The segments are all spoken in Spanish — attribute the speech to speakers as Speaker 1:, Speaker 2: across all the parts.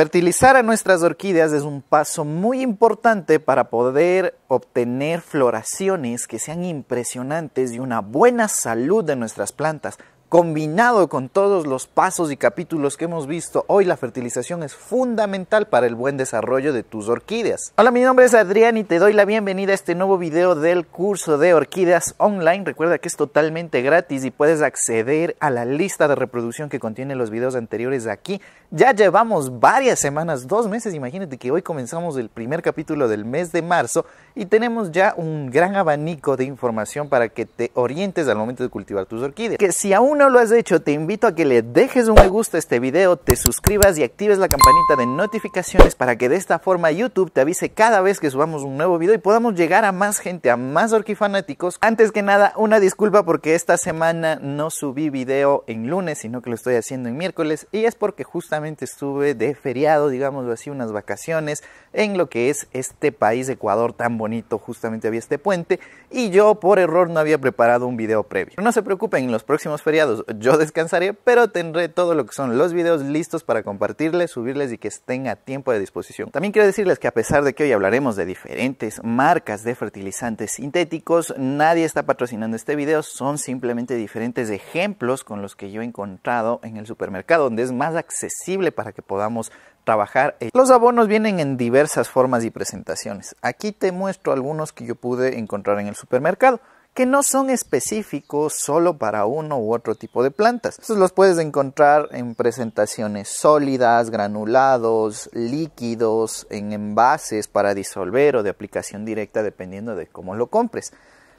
Speaker 1: Fertilizar a nuestras orquídeas es un paso muy importante para poder obtener floraciones que sean impresionantes y una buena salud de nuestras plantas. Combinado con todos los pasos y capítulos que hemos visto hoy, la fertilización es fundamental para el buen desarrollo de tus orquídeas. Hola, mi nombre es Adrián y te doy la bienvenida a este nuevo video del curso de orquídeas online. Recuerda que es totalmente gratis y puedes acceder a la lista de reproducción que contiene los videos anteriores de aquí ya llevamos varias semanas, dos meses, imagínate que hoy comenzamos el primer capítulo del mes de marzo y tenemos ya un gran abanico de información para que te orientes al momento de cultivar tus orquídeas. Que si aún no lo has hecho, te invito a que le dejes un me gusta a este video, te suscribas y actives la campanita de notificaciones para que de esta forma YouTube te avise cada vez que subamos un nuevo video y podamos llegar a más gente, a más orquifanáticos. Antes que nada, una disculpa porque esta semana no subí video en lunes, sino que lo estoy haciendo en miércoles y es porque justamente estuve de feriado, digámoslo así, unas vacaciones en lo que es este país Ecuador tan bonito, justamente había este puente y yo por error no había preparado un video previo. No se preocupen, en los próximos feriados yo descansaré, pero tendré todo lo que son los videos listos para compartirles, subirles y que estén a tiempo de disposición. También quiero decirles que a pesar de que hoy hablaremos de diferentes marcas de fertilizantes sintéticos, nadie está patrocinando este video, son simplemente diferentes ejemplos con los que yo he encontrado en el supermercado, donde es más accesible para que podamos trabajar. Los abonos vienen en diversas formas y presentaciones. Aquí te muestro algunos que yo pude encontrar en el supermercado que no son específicos solo para uno u otro tipo de plantas. Estos los puedes encontrar en presentaciones sólidas, granulados, líquidos, en envases para disolver o de aplicación directa dependiendo de cómo lo compres.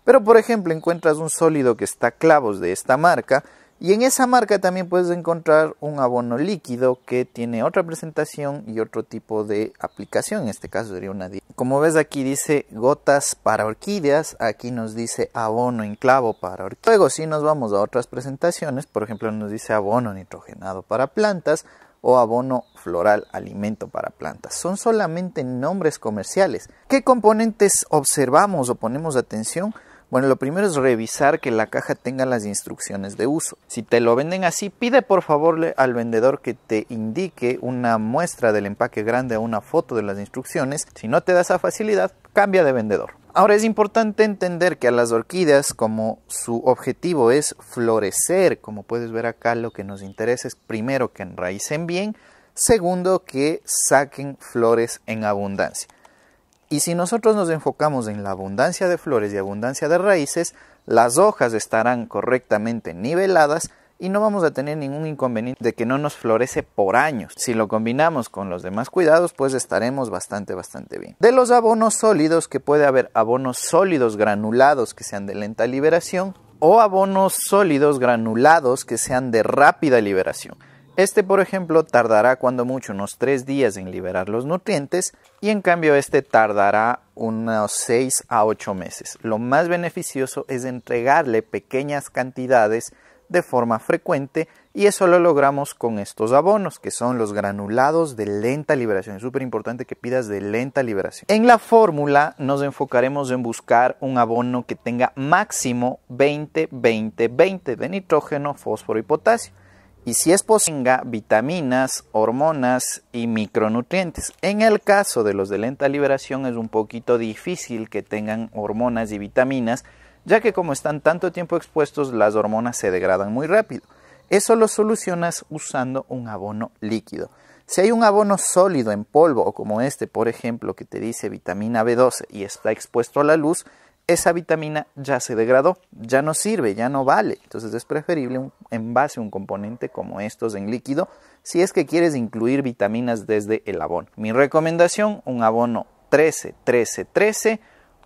Speaker 1: Pero por ejemplo encuentras un sólido que está clavos de esta marca y en esa marca también puedes encontrar un abono líquido que tiene otra presentación y otro tipo de aplicación. En este caso sería una... Como ves aquí dice gotas para orquídeas, aquí nos dice abono en clavo para orquídeas. Luego si nos vamos a otras presentaciones, por ejemplo nos dice abono nitrogenado para plantas o abono floral alimento para plantas. Son solamente nombres comerciales. ¿Qué componentes observamos o ponemos atención? Bueno, lo primero es revisar que la caja tenga las instrucciones de uso. Si te lo venden así, pide por favor al vendedor que te indique una muestra del empaque grande o una foto de las instrucciones. Si no te da esa facilidad, cambia de vendedor. Ahora es importante entender que a las orquídeas como su objetivo es florecer, como puedes ver acá lo que nos interesa es primero que enraicen bien, segundo que saquen flores en abundancia. Y si nosotros nos enfocamos en la abundancia de flores y abundancia de raíces, las hojas estarán correctamente niveladas y no vamos a tener ningún inconveniente de que no nos florece por años. Si lo combinamos con los demás cuidados, pues estaremos bastante, bastante bien. De los abonos sólidos, que puede haber abonos sólidos granulados que sean de lenta liberación o abonos sólidos granulados que sean de rápida liberación. Este, por ejemplo, tardará cuando mucho unos 3 días en liberar los nutrientes y en cambio este tardará unos 6 a 8 meses. Lo más beneficioso es entregarle pequeñas cantidades de forma frecuente y eso lo logramos con estos abonos que son los granulados de lenta liberación. Es súper importante que pidas de lenta liberación. En la fórmula nos enfocaremos en buscar un abono que tenga máximo 20, 20, 20 de nitrógeno, fósforo y potasio y si es posible tenga vitaminas, hormonas y micronutrientes. En el caso de los de lenta liberación es un poquito difícil que tengan hormonas y vitaminas, ya que como están tanto tiempo expuestos las hormonas se degradan muy rápido. Eso lo solucionas usando un abono líquido. Si hay un abono sólido en polvo o como este, por ejemplo, que te dice vitamina B12 y está expuesto a la luz, esa vitamina ya se degradó, ya no sirve, ya no vale. Entonces es preferible un envase, un componente como estos en líquido, si es que quieres incluir vitaminas desde el abono. Mi recomendación, un abono 13, 13, 13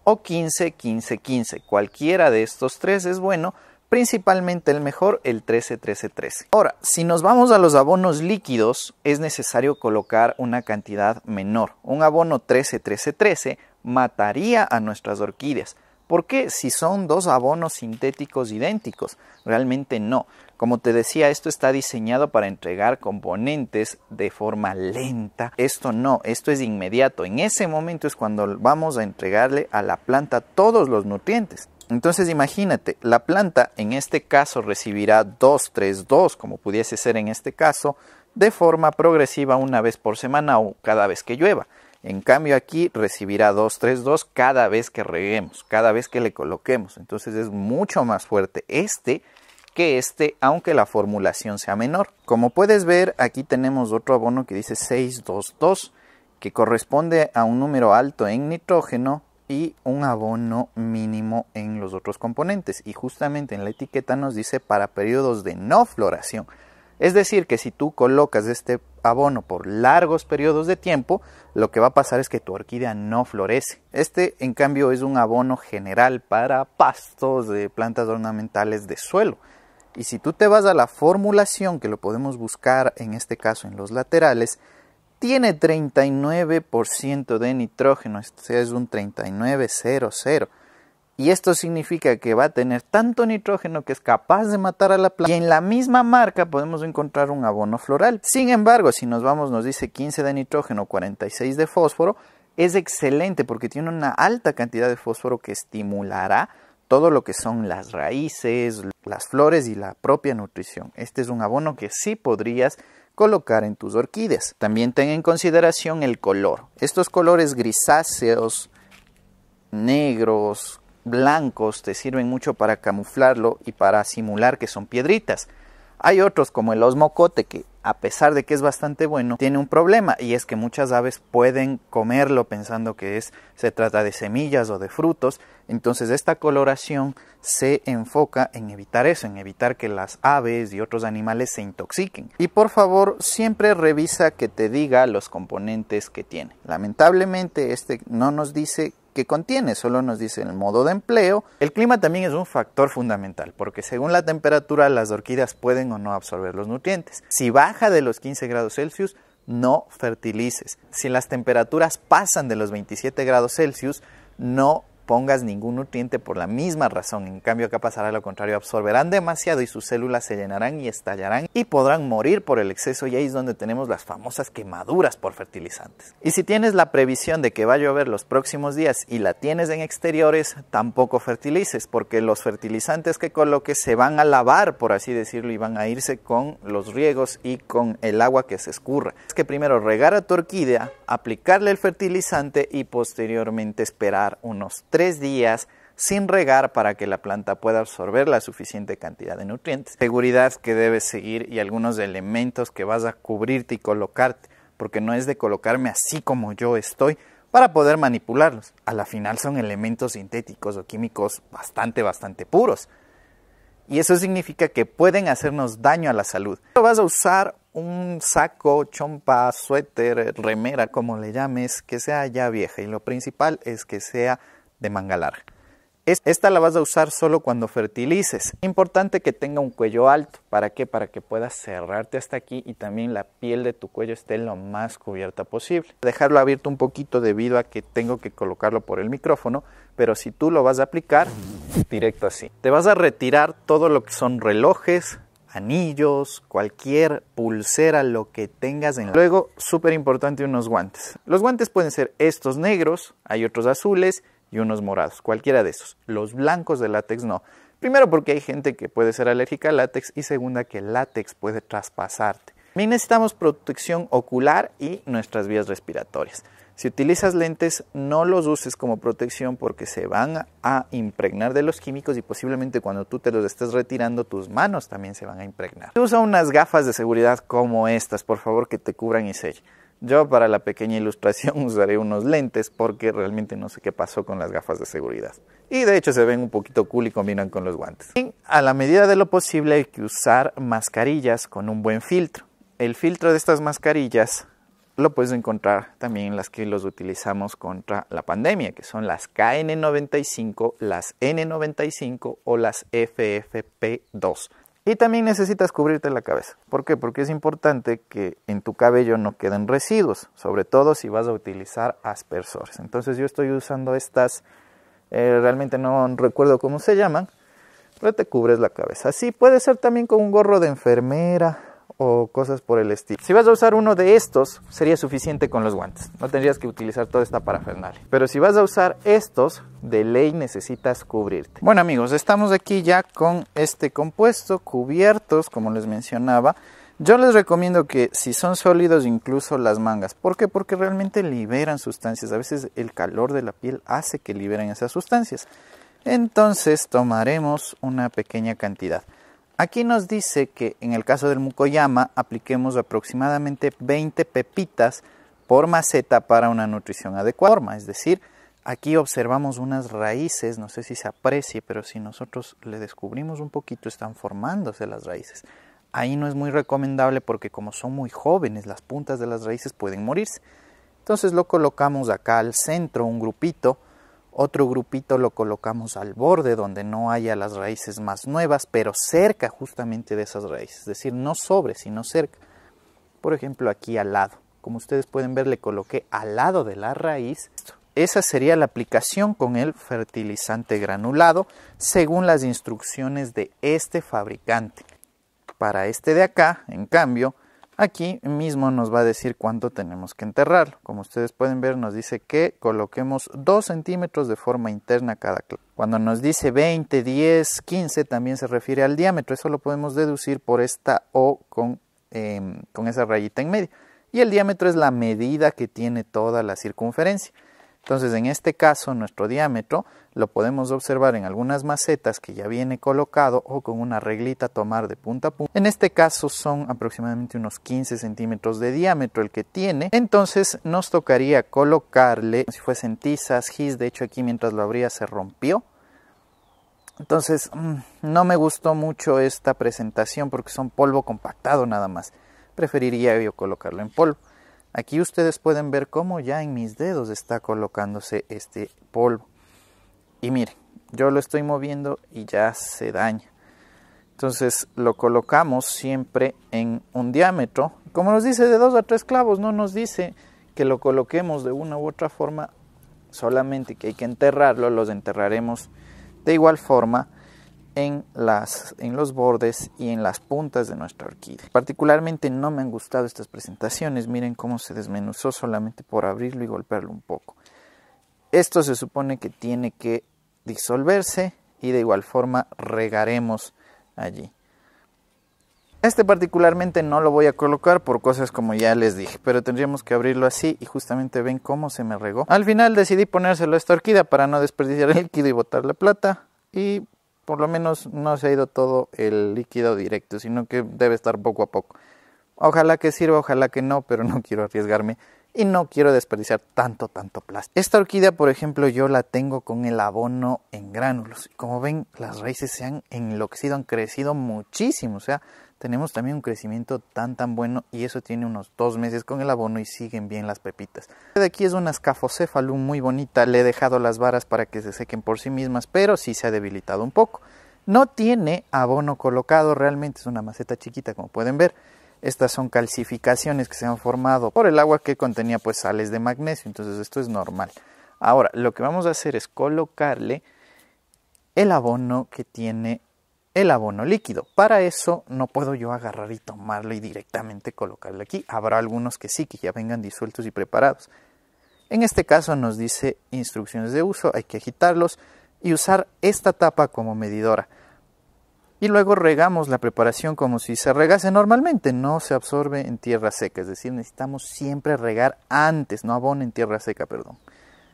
Speaker 1: o 15, 15, 15. Cualquiera de estos tres es bueno, principalmente el mejor, el 13, 13, 13. Ahora, si nos vamos a los abonos líquidos, es necesario colocar una cantidad menor. Un abono 13, 13, 13 mataría a nuestras orquídeas ¿Por qué? si son dos abonos sintéticos idénticos? Realmente no. Como te decía, esto está diseñado para entregar componentes de forma lenta. Esto no, esto es inmediato. En ese momento es cuando vamos a entregarle a la planta todos los nutrientes. Entonces imagínate, la planta en este caso recibirá 2, 3, 2, como pudiese ser en este caso, de forma progresiva una vez por semana o cada vez que llueva. En cambio aquí recibirá 2, 3, 2 cada vez que reguemos, cada vez que le coloquemos. Entonces es mucho más fuerte este que este, aunque la formulación sea menor. Como puedes ver, aquí tenemos otro abono que dice 2, que corresponde a un número alto en nitrógeno y un abono mínimo en los otros componentes. Y justamente en la etiqueta nos dice para periodos de no floración. Es decir, que si tú colocas este abono por largos periodos de tiempo, lo que va a pasar es que tu orquídea no florece. Este, en cambio, es un abono general para pastos de plantas ornamentales de suelo. Y si tú te vas a la formulación, que lo podemos buscar en este caso en los laterales, tiene 39% de nitrógeno, es un 3900 y esto significa que va a tener tanto nitrógeno que es capaz de matar a la planta. Y en la misma marca podemos encontrar un abono floral. Sin embargo, si nos vamos, nos dice 15 de nitrógeno, 46 de fósforo. Es excelente porque tiene una alta cantidad de fósforo que estimulará todo lo que son las raíces, las flores y la propia nutrición. Este es un abono que sí podrías colocar en tus orquídeas. También ten en consideración el color. Estos colores grisáceos, negros, blancos te sirven mucho para camuflarlo y para simular que son piedritas. Hay otros como el osmocote que a pesar de que es bastante bueno, tiene un problema y es que muchas aves pueden comerlo pensando que es, se trata de semillas o de frutos entonces esta coloración se enfoca en evitar eso, en evitar que las aves y otros animales se intoxiquen. Y por favor, siempre revisa que te diga los componentes que tiene. Lamentablemente este no nos dice qué contiene, solo nos dice el modo de empleo. El clima también es un factor fundamental, porque según la temperatura las orquídeas pueden o no absorber los nutrientes. Si baja de los 15 grados Celsius, no fertilices. Si las temperaturas pasan de los 27 grados Celsius, no pongas ningún nutriente por la misma razón. En cambio, acá pasará lo contrario, absorberán demasiado y sus células se llenarán y estallarán y podrán morir por el exceso y ahí es donde tenemos las famosas quemaduras por fertilizantes. Y si tienes la previsión de que va a llover los próximos días y la tienes en exteriores, tampoco fertilices porque los fertilizantes que coloques se van a lavar, por así decirlo, y van a irse con los riegos y con el agua que se escurra. Es que primero regar a tu orquídea, aplicarle el fertilizante y posteriormente esperar unos tres días sin regar para que la planta pueda absorber la suficiente cantidad de nutrientes. Seguridad que debes seguir y algunos elementos que vas a cubrirte y colocarte, porque no es de colocarme así como yo estoy para poder manipularlos. A la final son elementos sintéticos o químicos bastante, bastante puros. Y eso significa que pueden hacernos daño a la salud. Vas a usar un saco, chompa, suéter, remera, como le llames, que sea ya vieja. Y lo principal es que sea de manga Esta la vas a usar solo cuando fertilices. Importante que tenga un cuello alto. ¿Para qué? Para que puedas cerrarte hasta aquí y también la piel de tu cuello esté lo más cubierta posible. Dejarlo abierto un poquito debido a que tengo que colocarlo por el micrófono, pero si tú lo vas a aplicar, directo así. Te vas a retirar todo lo que son relojes, anillos, cualquier pulsera, lo que tengas en Luego, súper importante unos guantes. Los guantes pueden ser estos negros, hay otros azules y unos morados, cualquiera de esos. Los blancos de látex no. Primero porque hay gente que puede ser alérgica al látex y segunda que el látex puede traspasarte. También necesitamos protección ocular y nuestras vías respiratorias. Si utilizas lentes, no los uses como protección porque se van a impregnar de los químicos y posiblemente cuando tú te los estés retirando, tus manos también se van a impregnar. Usa unas gafas de seguridad como estas, por favor, que te cubran y sellen. Yo para la pequeña ilustración usaré unos lentes porque realmente no sé qué pasó con las gafas de seguridad. Y de hecho se ven un poquito cool y combinan con los guantes. a la medida de lo posible hay que usar mascarillas con un buen filtro. El filtro de estas mascarillas lo puedes encontrar también en las que los utilizamos contra la pandemia, que son las KN95, las N95 o las FFP2. Y también necesitas cubrirte la cabeza. ¿Por qué? Porque es importante que en tu cabello no queden residuos, sobre todo si vas a utilizar aspersores. Entonces yo estoy usando estas, eh, realmente no recuerdo cómo se llaman, pero te cubres la cabeza. Así puede ser también con un gorro de enfermera o cosas por el estilo. Si vas a usar uno de estos, sería suficiente con los guantes. No tendrías que utilizar toda esta parafernalia. Pero si vas a usar estos, de ley necesitas cubrirte. Bueno amigos, estamos aquí ya con este compuesto, cubiertos, como les mencionaba. Yo les recomiendo que si son sólidos incluso las mangas. ¿Por qué? Porque realmente liberan sustancias. A veces el calor de la piel hace que liberen esas sustancias. Entonces tomaremos una pequeña cantidad. Aquí nos dice que en el caso del mucoyama apliquemos aproximadamente 20 pepitas por maceta para una nutrición adecuada. Es decir, aquí observamos unas raíces, no sé si se aprecie, pero si nosotros le descubrimos un poquito, están formándose las raíces. Ahí no es muy recomendable porque como son muy jóvenes, las puntas de las raíces pueden morirse. Entonces lo colocamos acá al centro, un grupito, otro grupito lo colocamos al borde donde no haya las raíces más nuevas, pero cerca justamente de esas raíces, es decir, no sobre, sino cerca. Por ejemplo, aquí al lado. Como ustedes pueden ver, le coloqué al lado de la raíz. Esa sería la aplicación con el fertilizante granulado según las instrucciones de este fabricante. Para este de acá, en cambio, Aquí mismo nos va a decir cuánto tenemos que enterrar, Como ustedes pueden ver, nos dice que coloquemos 2 centímetros de forma interna cada clave. Cuando nos dice 20, 10, 15, también se refiere al diámetro. Eso lo podemos deducir por esta O con, em, con esa rayita en medio. Y el diámetro es la medida que tiene toda la circunferencia. Entonces, en este caso, nuestro diámetro lo podemos observar en algunas macetas que ya viene colocado o con una reglita tomar de punta a punta. En este caso son aproximadamente unos 15 centímetros de diámetro el que tiene. Entonces nos tocaría colocarle, si fuesen tizas, gis, de hecho aquí mientras lo abría se rompió. Entonces, mm, no me gustó mucho esta presentación porque son polvo compactado nada más. Preferiría yo colocarlo en polvo. Aquí ustedes pueden ver cómo ya en mis dedos está colocándose este polvo. Y miren, yo lo estoy moviendo y ya se daña. Entonces lo colocamos siempre en un diámetro. Como nos dice de dos a tres clavos, no nos dice que lo coloquemos de una u otra forma, solamente que hay que enterrarlo, los enterraremos de igual forma en, las, en los bordes y en las puntas de nuestra orquídea. Particularmente no me han gustado estas presentaciones, miren cómo se desmenuzó solamente por abrirlo y golpearlo un poco. Esto se supone que tiene que disolverse y de igual forma regaremos allí. Este particularmente no lo voy a colocar por cosas como ya les dije, pero tendríamos que abrirlo así y justamente ven cómo se me regó. Al final decidí ponérselo a esta orquídea para no desperdiciar el líquido y botar la plata y por lo menos no se ha ido todo el líquido directo, sino que debe estar poco a poco. Ojalá que sirva, ojalá que no, pero no quiero arriesgarme y no quiero desperdiciar tanto, tanto plástico. Esta orquídea, por ejemplo, yo la tengo con el abono en gránulos. Como ven, las raíces se han enloquecido, han crecido muchísimo. O sea, tenemos también un crecimiento tan tan bueno y eso tiene unos dos meses con el abono y siguen bien las pepitas. De aquí es una escafocéfalum muy bonita, le he dejado las varas para que se sequen por sí mismas, pero sí se ha debilitado un poco. No tiene abono colocado, realmente es una maceta chiquita como pueden ver. Estas son calcificaciones que se han formado por el agua que contenía pues sales de magnesio, entonces esto es normal. Ahora, lo que vamos a hacer es colocarle el abono que tiene el abono líquido. Para eso no puedo yo agarrar y tomarlo y directamente colocarlo aquí. Habrá algunos que sí, que ya vengan disueltos y preparados. En este caso nos dice instrucciones de uso, hay que agitarlos y usar esta tapa como medidora. Y luego regamos la preparación como si se regase normalmente, no se absorbe en tierra seca, es decir, necesitamos siempre regar antes, no abono en tierra seca, perdón.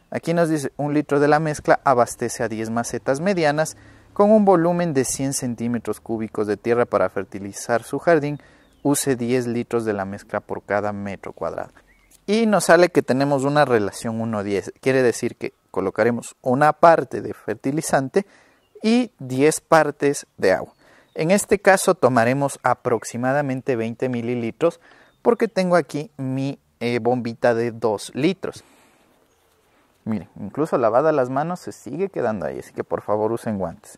Speaker 1: Aquí nos dice un litro de la mezcla abastece a 10 macetas medianas con un volumen de 100 centímetros cúbicos de tierra para fertilizar su jardín, use 10 litros de la mezcla por cada metro cuadrado. Y nos sale que tenemos una relación 1-10. Quiere decir que colocaremos una parte de fertilizante y 10 partes de agua. En este caso tomaremos aproximadamente 20 mililitros porque tengo aquí mi eh, bombita de 2 litros. Miren, incluso lavada las manos se sigue quedando ahí, así que por favor usen guantes.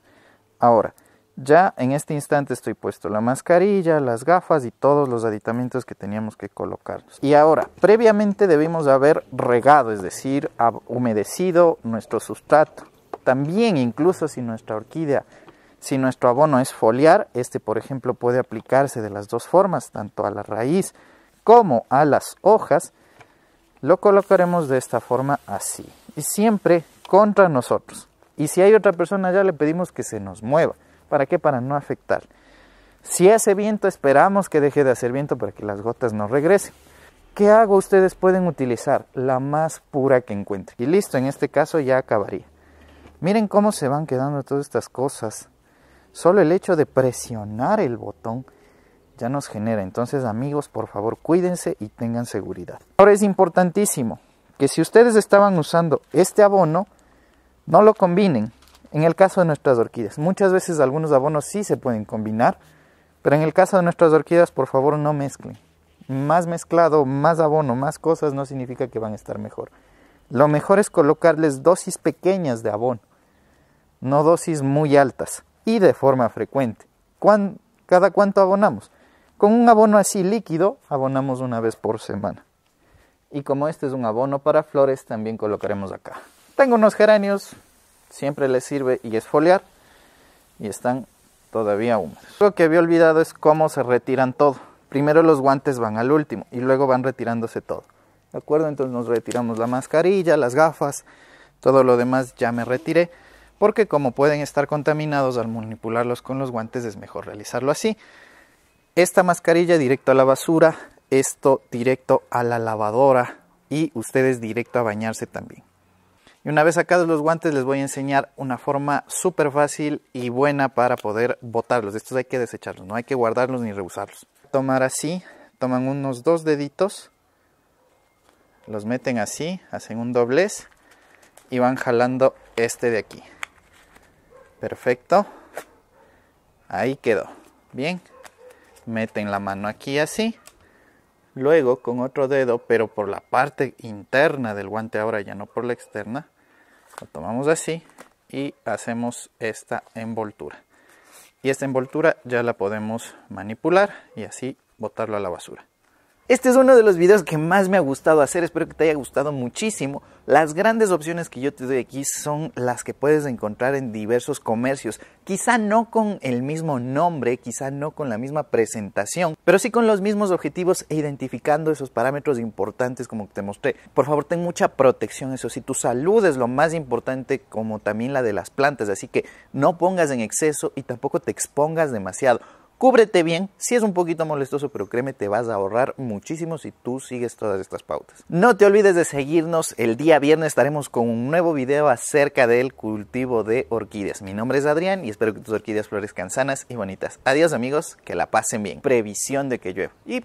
Speaker 1: Ahora, ya en este instante estoy puesto la mascarilla, las gafas y todos los aditamentos que teníamos que colocarnos. Y ahora, previamente debimos haber regado, es decir, humedecido nuestro sustrato. También incluso si nuestra orquídea, si nuestro abono es foliar, este por ejemplo puede aplicarse de las dos formas, tanto a la raíz como a las hojas, lo colocaremos de esta forma así. Y siempre contra nosotros. Y si hay otra persona allá, le pedimos que se nos mueva. ¿Para qué? Para no afectar. Si hace viento, esperamos que deje de hacer viento para que las gotas no regresen. ¿Qué hago? ustedes pueden utilizar? La más pura que encuentren. Y listo, en este caso ya acabaría. Miren cómo se van quedando todas estas cosas. Solo el hecho de presionar el botón ya nos genera. Entonces, amigos, por favor, cuídense y tengan seguridad. Ahora es importantísimo que si ustedes estaban usando este abono, no lo combinen. En el caso de nuestras orquídeas, muchas veces algunos abonos sí se pueden combinar, pero en el caso de nuestras orquídeas, por favor, no mezclen. Más mezclado, más abono, más cosas no significa que van a estar mejor. Lo mejor es colocarles dosis pequeñas de abono, no dosis muy altas y de forma frecuente. ¿Cada cuánto abonamos? Con un abono así líquido, abonamos una vez por semana. Y como este es un abono para flores, también colocaremos acá. Tengo unos geranios, siempre les sirve y foliar y están todavía húmedos. Lo que había olvidado es cómo se retiran todo. Primero los guantes van al último y luego van retirándose todo. ¿De acuerdo? Entonces nos retiramos la mascarilla, las gafas, todo lo demás ya me retiré porque como pueden estar contaminados al manipularlos con los guantes es mejor realizarlo así. Esta mascarilla directo a la basura, esto directo a la lavadora y ustedes directo a bañarse también. Y una vez sacados los guantes les voy a enseñar una forma súper fácil y buena para poder botarlos. Estos hay que desecharlos, no hay que guardarlos ni reusarlos. Tomar así, toman unos dos deditos, los meten así, hacen un doblez y van jalando este de aquí. Perfecto. Ahí quedó. Bien. Meten la mano aquí así. Luego con otro dedo, pero por la parte interna del guante ahora, ya no por la externa, lo tomamos así y hacemos esta envoltura. Y esta envoltura ya la podemos manipular y así botarlo a la basura. Este es uno de los videos que más me ha gustado hacer, espero que te haya gustado muchísimo. Las grandes opciones que yo te doy aquí son las que puedes encontrar en diversos comercios, quizá no con el mismo nombre, quizá no con la misma presentación, pero sí con los mismos objetivos e identificando esos parámetros importantes como te mostré. Por favor, ten mucha protección, eso sí, tu salud es lo más importante como también la de las plantas, así que no pongas en exceso y tampoco te expongas demasiado. Cúbrete bien, si es un poquito molestoso, pero créeme, te vas a ahorrar muchísimo si tú sigues todas estas pautas. No te olvides de seguirnos, el día viernes estaremos con un nuevo video acerca del cultivo de orquídeas. Mi nombre es Adrián y espero que tus orquídeas florezcan sanas y bonitas. Adiós amigos, que la pasen bien. Previsión de que llueva. Y